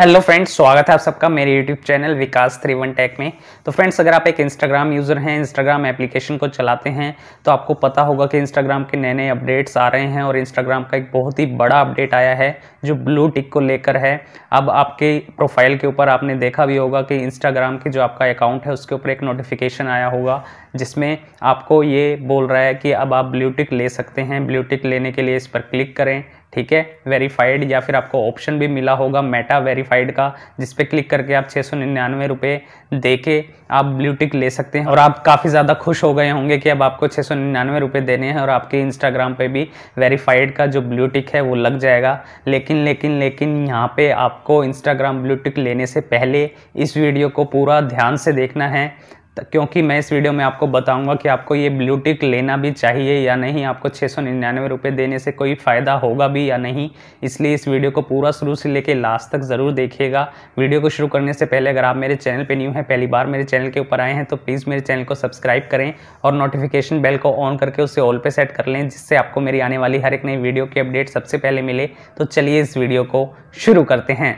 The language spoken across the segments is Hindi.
हेलो फ्रेंड्स स्वागत है आप सबका मेरे YouTube channel Vikas three one tech में तो फ्रेंड्स अगर आप एक इंस्टाग्राम यूज़र हैं इंस्टाग्राम एप्लीकेशन को चलाते हैं तो आपको पता होगा कि इंस्टाग्राम के नए नए अपडेट्स आ रहे हैं और इंस्टाग्राम का एक बहुत ही बड़ा अपडेट आया है जो ब्लू टिक को लेकर है अब आपके प्रोफाइल के ऊपर आपने देखा भी होगा कि इंस्टाग्राम के जो आपका अकाउंट है उसके ऊपर एक नोटिफिकेशन आया होगा जिसमें आपको ये बोल रहा है कि अब आप ब्लू टिक ले सकते हैं ब्लू टिक लेने के लिए इस पर क्लिक करें ठीक है वेरीफाइड या फिर आपको ऑप्शन भी मिला होगा मेटा वेरीफाइड का जिस पर क्लिक करके आप छः सौ निन्यानवे रुपये दे के आप ब्लूटिक ले सकते हैं और आप काफ़ी ज़्यादा खुश हो गए होंगे कि अब आपको छः सौ निन्यानवे रुपये देने हैं और आपके इंस्टाग्राम पे भी वेरीफाइड का जो ब्लूटिक है वो लग जाएगा लेकिन लेकिन लेकिन यहाँ पे आपको इंस्टाग्राम ब्लू टिक लेने से पहले इस वीडियो को पूरा ध्यान से देखना है क्योंकि मैं इस वीडियो में आपको बताऊंगा कि आपको ये ब्लू टिक लेना भी चाहिए या नहीं आपको छः सौ निन्यानवे रुपये देने से कोई फ़ायदा होगा भी या नहीं इसलिए इस वीडियो को पूरा शुरू से लेकर लास्ट तक ज़रूर देखिएगा वीडियो को शुरू करने से पहले अगर आप मेरे चैनल पर न्यू हैं पहली बार मेरे चैनल के ऊपर आए हैं तो प्लीज़ मेरे चैनल को सब्सक्राइब करें और नोटिफिकेशन बेल को ऑन करके उसे ऑल पर सेट कर लें जिससे आपको मेरी आने वाली हर एक नई वीडियो की अपडेट सबसे पहले मिले तो चलिए इस वीडियो को शुरू करते हैं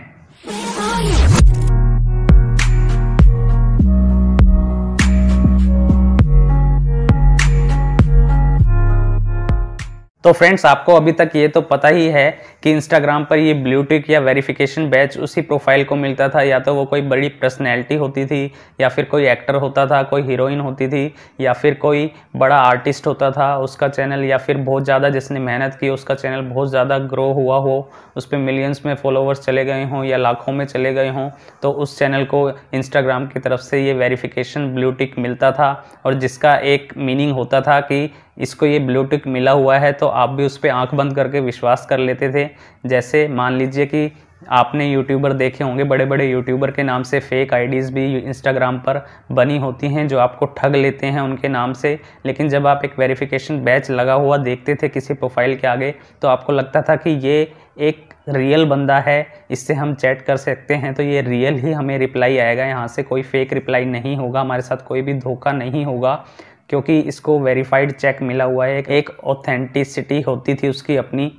तो फ्रेंड्स आपको अभी तक ये तो पता ही है कि इंस्टाग्राम पर ये ब्लू टिक या वेरिफिकेशन बैच उसी प्रोफाइल को मिलता था या तो वो कोई बड़ी पर्सनैलिटी होती थी या फिर कोई एक्टर होता था कोई हीरोइन होती थी या फिर कोई बड़ा आर्टिस्ट होता था उसका चैनल या फिर बहुत ज़्यादा जिसने मेहनत की उसका चैनल बहुत ज़्यादा ग्रो हुआ हो उस पर मिलियंस में फॉलोअर्स चले गए हों या लाखों में चले गए हों तो उस चैनल को इंस्टाग्राम की तरफ से ये वेरीफिकेशन ब्लू टिक मिलता था और जिसका एक मीनिंग होता था कि इसको ये ब्लूटिक मिला हुआ है तो आप भी उस पर आँख बंद करके विश्वास कर लेते थे जैसे मान लीजिए कि आपने यूट्यूबर देखे होंगे बड़े बड़े यूट्यूबर के नाम से फेक आईडीज़ भी इंस्टाग्राम पर बनी होती हैं जो आपको ठग लेते हैं उनके नाम से लेकिन जब आप एक वेरिफिकेशन बैच लगा हुआ देखते थे किसी प्रोफाइल के आगे तो आपको लगता था कि ये एक रियल बंदा है इससे हम चैट कर सकते हैं तो ये रियल ही हमें रिप्लाई आएगा यहाँ से कोई फेक रिप्लाई नहीं होगा हमारे साथ कोई भी धोखा नहीं होगा क्योंकि इसको वेरीफाइड चेक मिला हुआ है एक ऑथेंटिसिटी होती थी उसकी अपनी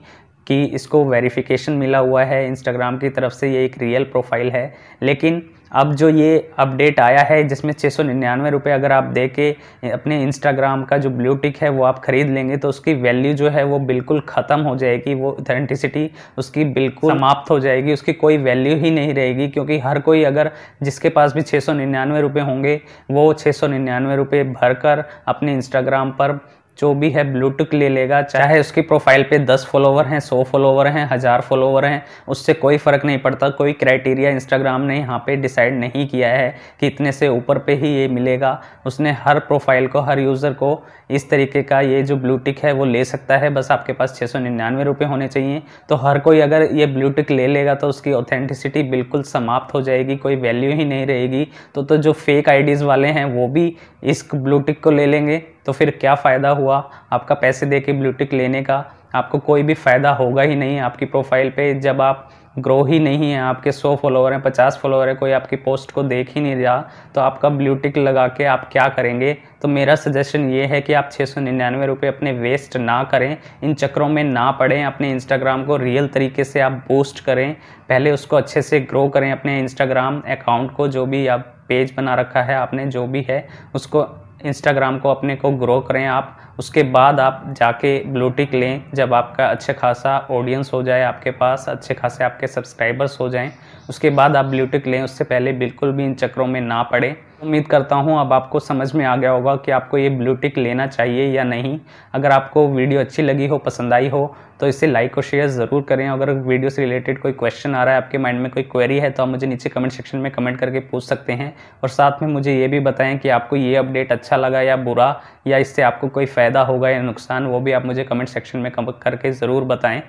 कि इसको वेरिफिकेशन मिला हुआ है इंस्टाग्राम की तरफ से ये एक रियल प्रोफाइल है लेकिन अब जो ये अपडेट आया है जिसमें छः सौ निन्यानवे रुपये अगर आप दे के अपने इंस्टाग्राम का जो ब्लू टिक है वो आप ख़रीद लेंगे तो उसकी वैल्यू जो है वो बिल्कुल ख़त्म हो जाएगी वो अथेंटिसिटी उसकी बिल्कुल समाप्त हो जाएगी उसकी कोई वैल्यू ही नहीं रहेगी क्योंकि हर कोई अगर जिसके पास भी छः सौ निन्यानवे रुपये होंगे वो छः सौ निन्यानवे रुपये भर कर अपने इंस्टाग्राम पर जो भी है ब्लूटूथ ले लेगा चाहे उसकी प्रोफाइल पे 10 फॉलोवर हैं 100 फॉलोवर हैं हज़ार फॉलोवर हैं उससे कोई फ़र्क नहीं पड़ता कोई क्राइटेरिया इंस्टाग्राम ने यहाँ पे डिसाइड नहीं किया है कि इतने से ऊपर पे ही ये मिलेगा उसने हर प्रोफाइल को हर यूज़र को इस तरीके का ये जो ब्लूटिक है वो ले सकता है बस आपके पास छः सौ निन्यानवे रुपये होने चाहिए तो हर कोई अगर ये ब्लूटिक ले लेगा तो उसकी ऑथेंटिसिटी बिल्कुल समाप्त हो जाएगी कोई वैल्यू ही नहीं रहेगी तो, तो जो फेक आईडीज़ वाले हैं वो भी इस ब्लूटिक को ले लेंगे तो फिर क्या फ़ायदा हुआ आपका पैसे दे के ब्लूटिक लेने का आपको कोई भी फ़ायदा होगा ही नहीं आपकी प्रोफाइल पे जब आप ग्रो ही नहीं है आपके सौ फॉलोअर हैं पचास फॉलोअर हैं कोई आपकी पोस्ट को देख ही नहीं रहा तो आपका ब्लूटिक लगा के आप क्या करेंगे तो मेरा सजेशन ये है कि आप छः सौ निन्यानवे रुपये अपने वेस्ट ना करें इन चक्रों में ना पड़ें अपने इंस्टाग्राम को रियल तरीके से आप बूस्ट करें पहले उसको अच्छे से ग्रो करें अपने इंस्टाग्राम अकाउंट को जो भी आप पेज बना रखा है आपने जो भी है उसको इंस्टाग्राम को अपने को ग्रो करें आप उसके बाद आप जाके ब्लूटिक लें जब आपका अच्छा खासा ऑडियंस हो जाए आपके पास अच्छे खासे आपके सब्सक्राइबर्स हो जाएं उसके बाद आप ब्लूटिक लें उससे पहले बिल्कुल भी इन चक्रों में ना पड़े उम्मीद करता हूँ अब आपको समझ में आ गया होगा कि आपको ये ब्लूटिक लेना चाहिए या नहीं अगर आपको वीडियो अच्छी लगी हो पसंद आई हो तो इसे लाइक और शेयर ज़रूर करें अगर वीडियो से रिलेटेड कोई क्वेश्चन आ रहा है आपके माइंड में कोई क्वेरी है तो आप मुझे नीचे कमेंट सेक्शन में कमेंट करके पूछ सकते हैं और साथ में मुझे ये भी बताएं कि आपको ये अपडेट अच्छा लगा या बुरा या इससे आपको कोई फ़ायदा होगा या नुकसान वो भी आप मुझे कमेंट सेक्शन में कम करके ज़रूर बताएँ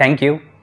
थैंक यू